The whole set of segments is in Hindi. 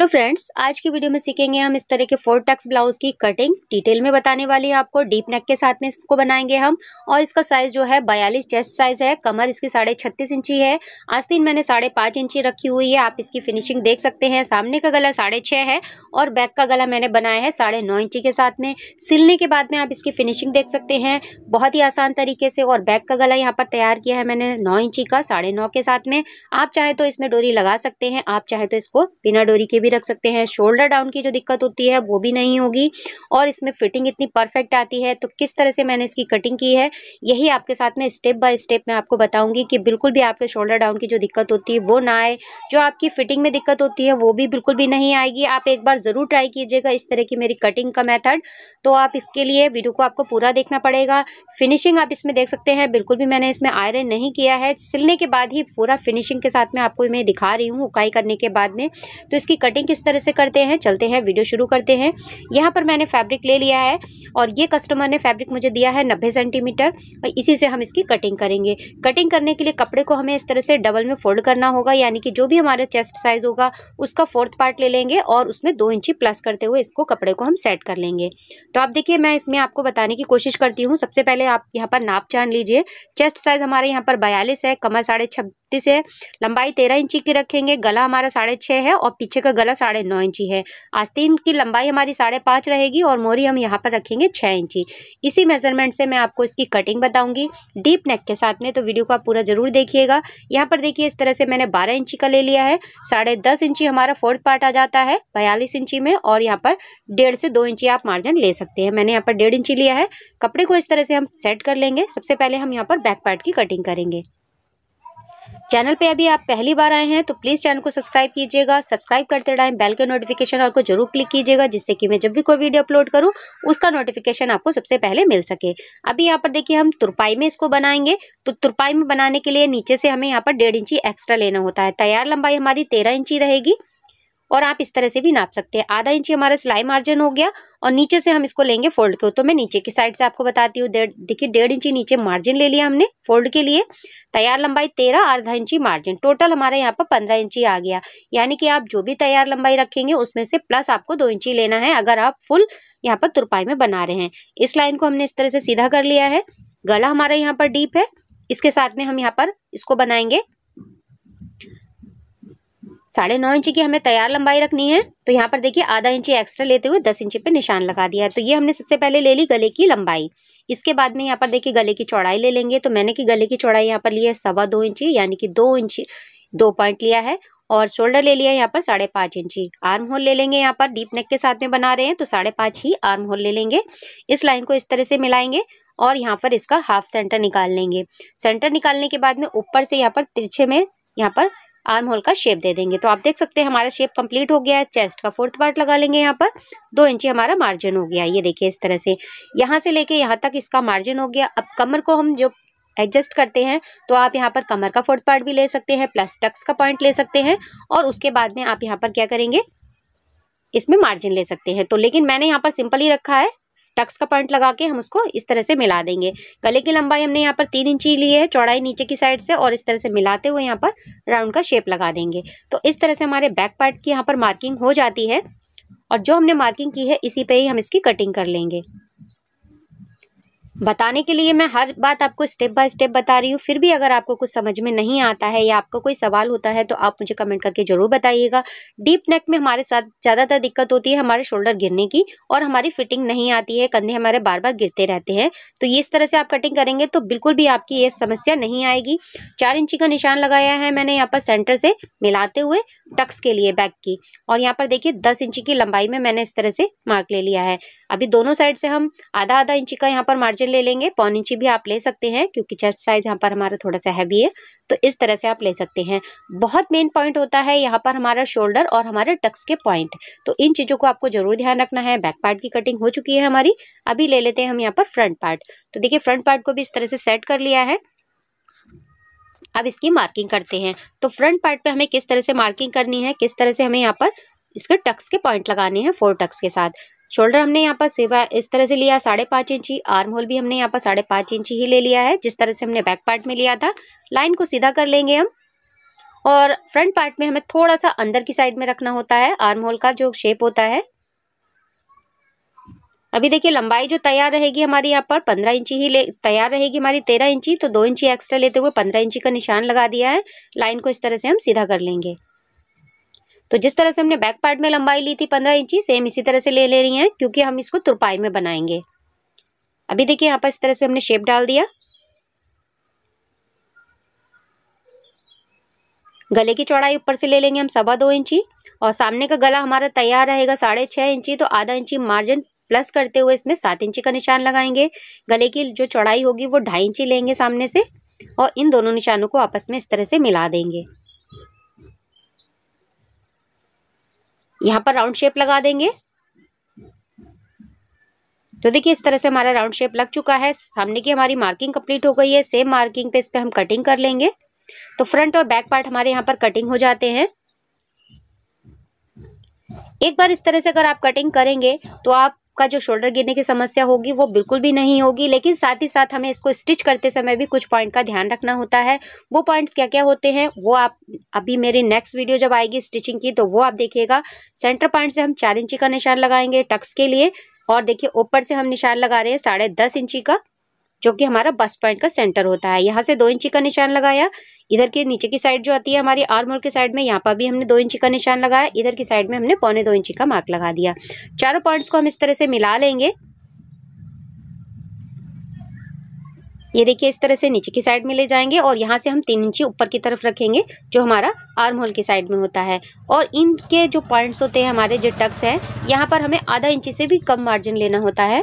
हेलो फ्रेंड्स आज की वीडियो में सीखेंगे हम इस तरह के फोर टक्स ब्लाउज की कटिंग डिटेल में बताने वाली हैं आपको डीप नेक के साथ में इसको बनाएंगे हम और इसका साइज जो है बयालीस चेस्ट साइज है कमर इसकी साढ़े छत्तीस इंची है आज दिन मैंने साढ़े पाँच इंची रखी हुई है आप इसकी फिनिशिंग देख सकते हैं सामने का गला साढ़े है और बैक का गला मैंने बनाया है साढ़े नौ इंची के साथ में सिलने के बाद में आप इसकी फिनिशिंग देख सकते हैं बहुत ही आसान तरीके से और बैक का गला यहाँ पर तैयार किया है मैंने नौ इंची का साढ़े के साथ में आप चाहे तो इसमें डोरी लगा सकते हैं आप चाहे तो इसको बिना डोरी के भी भी रख सकते हैं शोल्डर डाउन की जो दिक्कत होती है वो भी नहीं होगी और इसमें फिटिंग इतनी परफेक्ट आती है तो किस तरह से मैंने इसकी कटिंग की है यही आपके साथ में स्टेप बाय स्टेप मैं आपको बताऊंगी कि बिल्कुल भी आपके शोल्डर डाउन की जो दिक्कत होती है वो ना आए जो आपकी फिटिंग में दिक्कत होती है वो भी बिल्कुल भी नहीं आएगी आप एक बार ज़रूर ट्राई कीजिएगा इस तरह की मेरी कटिंग का मैथड तो आप इसके लिए वीडियो को आपको पूरा देखना पड़ेगा फिनिशिंग आप इसमें देख सकते हैं बिल्कुल भी मैंने इसमें आयरन नहीं किया है सिलने के बाद ही पूरा फिनिशिंग के साथ में आपको मैं दिखा रही हूँ उकाई करने के बाद में तो इसकी कटिंग कटिंग किस तरह से करते हैं चलते हैं वीडियो शुरू करते हैं यहाँ पर मैंने फैब्रिक ले लिया है और ये कस्टमर ने फैब्रिक मुझे दिया है नब्बे सेंटीमीटर और इसी से हम इसकी कटिंग करेंगे कटिंग करने के लिए कपड़े को हमें इस तरह से डबल में फोल्ड करना होगा यानी कि जो भी हमारा चेस्ट साइज होगा उसका फोर्थ पार्ट ले लेंगे और उसमें दो इंची प्लस करते हुए इसको कपड़े को हम सेट कर लेंगे तो आप देखिए मैं इसमें आपको बताने की कोशिश करती हूँ सबसे पहले आप यहाँ पर नाप जान लीजिए चेस्ट साइज हमारे यहाँ पर बयालीस है कमर साढ़े छब्बीस है लंबाई तेरह इंची की रखेंगे गला हमारा साढ़े छः है और पीछे का गला वाला साढ़े नौ इंची है आस्तीन की लंबाई हमारी साढ़े पाँच रहेगी और मोरी हम यहाँ पर रखेंगे छः इंची इसी मेजरमेंट से मैं आपको इसकी कटिंग बताऊँगी डीप नेक के साथ में तो वीडियो को आप पूरा ज़रूर देखिएगा यहाँ पर देखिए इस तरह से मैंने बारह इंची का ले लिया है साढ़े इंची हमारा फोर्थ पार्ट आ जाता है बयालीस इंची में और यहाँ पर डेढ़ से दो इंची आप मार्जिन ले सकते हैं मैंने यहाँ पर डेढ़ इंची लिया है कपड़े को इस तरह से हम सेट कर लेंगे सबसे पहले हम यहाँ पर बैक पार्ट की कटिंग करेंगे चैनल पे अभी आप पहली बार आए हैं तो प्लीज़ चैनल को सब्सक्राइब कीजिएगा सब्सक्राइब करते टाइम बेल के नोटिफिकेशन और को जरूर क्लिक कीजिएगा जिससे कि मैं जब भी कोई वीडियो अपलोड करूँ उसका नोटिफिकेशन आपको सबसे पहले मिल सके अभी यहाँ पर देखिए हम तुरपाई में इसको बनाएंगे तो तुरपाई में बनाने के लिए नीचे से हमें यहाँ पर डेढ़ इंची एक्स्ट्रा लेना होता है तैयार लंबाई हमारी तेरह इंची रहेगी और आप इस तरह से भी नाप सकते हैं आधा इंच हमारा सिलाई मार्जिन हो गया और नीचे से हम इसको लेंगे फोल्ड को तो मैं नीचे की साइड से आपको बताती हूँ देखिए डेढ़ इंची नीचे मार्जिन ले लिया हमने फोल्ड के लिए तैयार लंबाई तेरह आधा इंची मार्जिन टोटल हमारे यहाँ पर पंद्रह इंची आ गया यानी कि आप जो भी तैयार लंबाई रखेंगे उसमें से प्लस आपको दो इंची लेना है अगर आप फुल यहाँ पर तुरपाई में बना रहे हैं इस लाइन को हमने इस तरह से सीधा कर लिया है गला हमारा यहाँ पर डीप है इसके साथ में हम यहाँ पर इसको बनाएंगे साढ़े नौ इंची की हमें तैयार लंबाई रखनी है तो यहाँ पर देखिए आधा इंची एक्स्ट्रा लेते हुए दस इंची पे निशान लगा दिया है तो ये हमने सबसे पहले ले ली गले की लंबाई इसके बाद में यहाँ पर देखिए गले की चौड़ाई ले लेंगे तो मैंने कि गले की चौड़ाई यहाँ पर ली है सवा दो इंची यानी कि दो इंची दो पॉइंट लिया है और शोल्डर ले लिया यहाँ पर साढ़े पाँच इंची आर्म होल ले लेंगे यहाँ पर डीप नेक के साथ में बना रहे हैं तो साढ़े पाँच ही आर्म होल ले लेंगे इस लाइन को इस तरह से मिलाएंगे और यहाँ पर इसका हाफ सेंटर निकाल लेंगे सेंटर निकालने के बाद में ऊपर से यहाँ पर तिरछे में यहाँ पर आर्म होल का शेप दे देंगे तो आप देख सकते हैं हमारा शेप कंप्लीट हो गया है चेस्ट का फोर्थ पार्ट लगा लेंगे यहाँ पर दो इंची हमारा मार्जिन हो गया ये देखिए इस तरह से यहाँ से लेके यहाँ तक इसका मार्जिन हो गया अब कमर को हम जो एडजस्ट करते हैं तो आप यहाँ पर कमर का फोर्थ पार्ट भी ले सकते हैं प्लस टक्स का पॉइंट ले सकते हैं और उसके बाद में आप यहाँ पर क्या करेंगे इसमें मार्जिन ले सकते हैं तो लेकिन मैंने यहाँ पर सिंपल ही रखा है टक्स का पॉइंट लगा के हम उसको इस तरह से मिला देंगे गले की लंबाई हमने यहाँ पर तीन इंची ली है चौड़ाई नीचे की साइड से और इस तरह से मिलाते हुए यहाँ पर राउंड का शेप लगा देंगे तो इस तरह से हमारे बैक पार्ट की यहाँ पर मार्किंग हो जाती है और जो हमने मार्किंग की है इसी पे ही हम इसकी कटिंग कर लेंगे बताने के लिए मैं हर बात आपको स्टेप बाय स्टेप बता रही हूँ फिर भी अगर आपको कुछ समझ में नहीं आता है या आपको कोई सवाल होता है तो आप मुझे कमेंट करके ज़रूर बताइएगा डीप नेक में हमारे साथ ज़्यादातर दिक्कत होती है हमारे शोल्डर गिरने की और हमारी फिटिंग नहीं आती है कंधे हमारे बार बार गिरते रहते हैं तो इस तरह से आप कटिंग करेंगे तो बिल्कुल भी आपकी ये समस्या नहीं आएगी चार इंची का निशान लगाया है मैंने यहाँ पर सेंटर से मिलाते हुए टक्स के लिए बैक की और यहाँ पर देखिए दस इंची की लंबाई में मैंने इस तरह से मार्क ले लिया है अभी दोनों साइड से हम आधा आधा इंची का यहाँ पर मार्जिन गाजर ले लेंगे पौन इंची भी आप ले सकते हैं क्योंकि चेस्ट साइज यहाँ पर हमारा थोड़ा सा हैवी है तो इस तरह से आप ले सकते हैं बहुत मेन पॉइंट होता है यहाँ पर हमारा शोल्डर और हमारे टक्स के पॉइंट तो इन चीज़ों को आपको जरूर ध्यान रखना है बैक पार्ट की कटिंग हो चुकी है हमारी अभी ले लेते हैं हम यहाँ पर फ्रंट पार्ट तो देखिए फ्रंट पार्ट को भी इस तरह से सेट कर लिया है अब इसकी मार्किंग करते हैं तो फ्रंट पार्ट पे हमें किस तरह से मार्किंग करनी है किस तरह से हमें यहाँ पर इसके टक्स के पॉइंट लगाने हैं फोर टक्स के साथ शोल्डर हमने यहाँ पर सेवा इस तरह से लिया साढ़े पाँच इंची आर्म होल भी हमने यहाँ पर साढ़े पाँच इंची ही ले लिया है जिस तरह से हमने बैक पार्ट में लिया था लाइन को सीधा कर लेंगे हम और फ्रंट पार्ट में हमें थोड़ा सा अंदर की साइड में रखना होता है आर्म होल का जो शेप होता है अभी देखिए लंबाई जो तैयार रहेगी हमारी यहाँ पर पंद्रह इंची ही ले तैयार रहेगी हमारी तेरह इंची तो दो इंची एक्स्ट्रा लेते हुए पंद्रह इंची का निशान लगा दिया है लाइन को इस तरह से हम सीधा कर लेंगे तो जिस तरह से हमने बैक पार्ट में लंबाई ली थी पंद्रह इंची सेम इसी तरह से ले ले रही हैं क्योंकि हम इसको तुरपाई में बनाएंगे अभी देखिए यहाँ पर इस तरह से हमने शेप डाल दिया गले की चौड़ाई ऊपर से ले लेंगे हम सवा दो इंची और सामने का गला हमारा तैयार रहेगा साढ़े छः इंची तो आधा इंची मार्जिन प्लस करते हुए इसमें सात इंची का निशान लगाएंगे गले की जो चौड़ाई होगी वो ढाई इंची लेंगे सामने से और इन दोनों निशानों को आपस में इस तरह से मिला देंगे यहाँ पर राउंड शेप लगा देंगे तो देखिए इस तरह से हमारा राउंड शेप लग चुका है सामने की हमारी मार्किंग कंप्लीट हो गई है सेम मार्किंग पे इस पर हम कटिंग कर लेंगे तो फ्रंट और बैक पार्ट हमारे यहाँ पर कटिंग हो जाते हैं एक बार इस तरह से अगर आप कटिंग करेंगे तो आप का जो शोल्डर गिरने की समस्या होगी वो बिल्कुल भी नहीं होगी लेकिन साथ ही साथ हमें इसको स्टिच करते समय भी कुछ पॉइंट का ध्यान रखना होता है वो पॉइंट्स क्या क्या होते हैं वो आप अभी मेरी नेक्स्ट वीडियो जब आएगी स्टिचिंग की तो वो आप देखिएगा सेंटर पॉइंट से हम चार इंची का निशान लगाएंगे टक्स के लिए और देखिए ऊपर से हम निशान लगा रहे हैं साढ़े दस इंची का जो कि हमारा बस पॉइंट का सेंटर होता है यहाँ से दो इंची का निशान लगाया इधर के नीचे की साइड जो आती है हमारी मोड़ के साइड में यहाँ पर भी हमने दो इंची का निशान लगाया इधर की साइड में हमने पौने दो इंची का मार्क लगा दिया चारों पॉइंट्स को हम इस तरह से मिला लेंगे ये देखिए इस तरह से नीचे की साइड में ले जाएंगे और यहाँ से हम तीन इंची ऊपर की तरफ रखेंगे जो हमारा आर्म होल की साइड में होता है और इनके जो पॉइंट्स होते हैं हमारे जो टक्स हैं यहाँ पर हमें आधा इंची से भी कम मार्जिन लेना होता है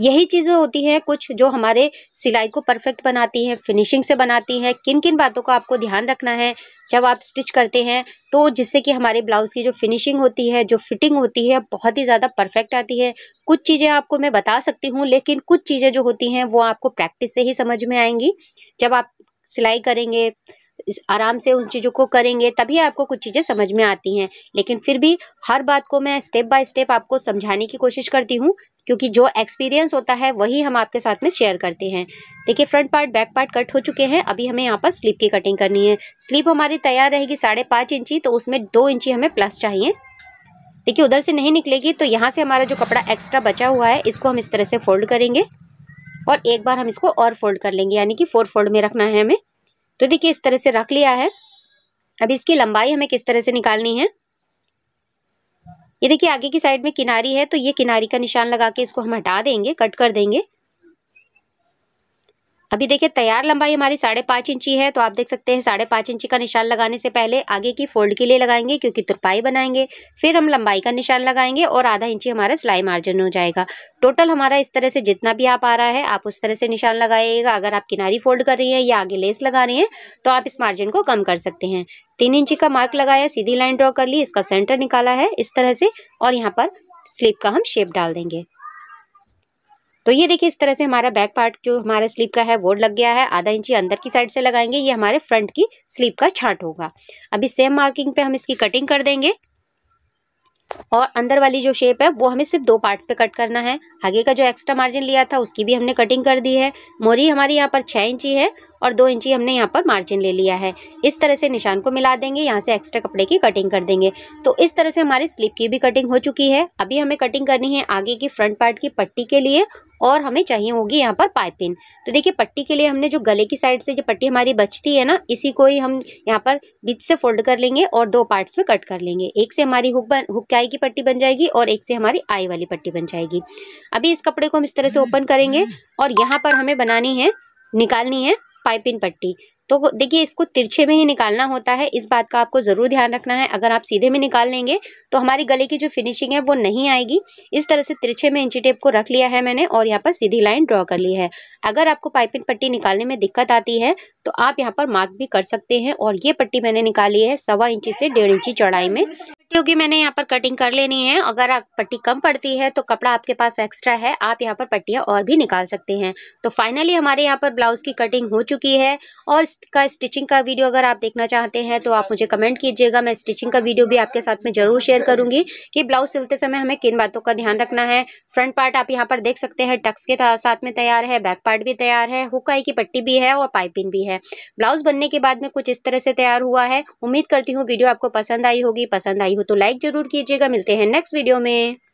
यही चीज़ें होती हैं कुछ जो हमारे सिलाई को परफेक्ट बनाती हैं फिनिशिंग से बनाती हैं किन किन बातों का आपको ध्यान रखना है जब आप स्टिच करते हैं तो जिससे कि हमारे ब्लाउज़ की जो फिनिशिंग होती है जो फिटिंग होती है बहुत ही ज़्यादा परफेक्ट आती है कुछ चीज़ें आपको मैं बता सकती हूँ लेकिन कुछ चीज़ें जो होती हैं वो आपको प्रैक्टिस से ही समझ में आएंगी जब आप सिलाई करेंगे आराम से उन चीज़ों को करेंगे तभी आपको कुछ चीज़ें समझ में आती हैं लेकिन फिर भी हर बात को मैं स्टेप बाय स्टेप आपको समझाने की कोशिश करती हूँ क्योंकि जो एक्सपीरियंस होता है वही हम आपके साथ में शेयर करते हैं देखिए front part back part cut हो चुके हैं अभी हमें यहाँ पर स्लीप की कटिंग करनी है स्लीप हमारी तैयार रहेगी साढ़े पाँच इंची तो उसमें दो इंची हमें प्लस चाहिए देखिए उधर से नहीं निकलेगी तो यहाँ से हमारा जो कपड़ा एक्स्ट्रा बचा हुआ है इसको हम इस तरह से फोल्ड करेंगे और एक बार हम इसको और फोल्ड कर लेंगे यानी कि फोर फोल्ड में रखना है हमें तो देखिए इस तरह से रख लिया है अब इसकी लंबाई हमें किस तरह से निकालनी है ये देखिए आगे की साइड में किनारी है तो ये किनारी का निशान लगा के इसको हम हटा देंगे कट कर देंगे अभी देखिए तैयार लंबाई हमारी साढ़े पाँच इंची है तो आप देख सकते हैं साढ़े पाँच इंची का निशान लगाने से पहले आगे की फोल्ड के लिए लगाएंगे क्योंकि तुरपाई बनाएंगे फिर हम लंबाई का निशान लगाएंगे और आधा इंची हमारा सिलाई मार्जिन हो जाएगा टोटल हमारा इस तरह से जितना भी आप आ रहा है आप उस तरह से निशान लगाइएगा अगर आप किनारी फोल्ड कर रही हैं या आगे लेस लगा रही हैं तो आप इस मार्जिन को कम कर सकते हैं तीन इंची का मार्क लगाया सीधी लाइन ड्रॉ कर ली इसका सेंटर निकाला है इस तरह से और यहाँ पर स्लीप का हम शेप डाल देंगे तो ये देखिए इस तरह से हमारा बैक पार्ट जो हमारा स्लीप का है वो लग गया है आधा इंची अंदर की साइड से लगाएंगे ये हमारे फ्रंट की स्लीप का छाट होगा अभी सेम मार्किंग पे हम इसकी कटिंग कर देंगे और अंदर वाली जो शेप है वो हमें सिर्फ दो पार्ट्स पे कट करना है आगे का जो एक्स्ट्रा मार्जिन लिया था उसकी भी हमने कटिंग कर दी है मोरी हमारी यहाँ पर छः इंची है और दो इंची हमने यहाँ पर मार्जिन ले लिया है इस तरह से निशान को मिला देंगे यहाँ से एक्स्ट्रा कपड़े की कटिंग कर देंगे तो इस तरह से हमारी स्लीप की भी कटिंग हो चुकी है अभी हमें कटिंग करनी है आगे की फ्रंट पार्ट की पट्टी के लिए और हमें चाहिए होगी यहाँ पर पाइपिन तो देखिए पट्टी के लिए हमने जो गले की साइड से जो पट्टी हमारी बचती है ना इसी को ही हम यहाँ पर बीच से फोल्ड कर लेंगे और दो पार्ट्स में कट कर लेंगे एक से हमारी हुक बन हुक आई की पट्टी बन जाएगी और एक से हमारी आई वाली पट्टी बन जाएगी अभी इस कपड़े को हम इस तरह से ओपन करेंगे और यहाँ पर हमें बनानी है निकालनी है पाइपिंग पट्टी तो देखिए इसको तिरछे में ही निकालना होता है इस बात का आपको ज़रूर ध्यान रखना है अगर आप सीधे में निकाल लेंगे तो हमारी गले की जो फिनिशिंग है वो नहीं आएगी इस तरह से तिरछे में इंची टेप को रख लिया है मैंने और यहाँ पर सीधी लाइन ड्रॉ कर ली है अगर आपको पाइपिंग पट्टी निकालने में दिक्कत आती है तो आप यहाँ पर मार्क भी कर सकते हैं और ये पट्टी मैंने निकाली है सवा इंची से डेढ़ इंची चौड़ाई में पट्टियों की मैंने यहाँ पर कटिंग कर लेनी है अगर आप पट्टी कम पड़ती है तो कपड़ा आपके पास एक्स्ट्रा है आप यहाँ पर पट्टियाँ और भी निकाल सकते हैं तो फाइनली हमारे यहाँ पर ब्लाउज़ की कटिंग हो चुकी है और इसका स्टिचिंग का वीडियो अगर आप देखना चाहते हैं तो आप मुझे कमेंट कीजिएगा मैं स्टिचिंग का वीडियो भी आपके साथ में ज़रूर शेयर करूंगी कि ब्लाउज़ सिलते समय हमें किन बातों का ध्यान रखना है फ्रंट पार्ट आप यहाँ पर देख सकते हैं टक्स के साथ में तैयार है बैक पार्ट भी तैयार है हुकाई की पट्टी भी है और पाइपिंग भी है ब्लाउज़ बनने के बाद में कुछ इस तरह से तैयार हुआ है उम्मीद करती हूँ वीडियो आपको पसंद आई होगी पसंद आई हो तो लाइक जरूर कीजिएगा मिलते हैं नेक्स्ट वीडियो में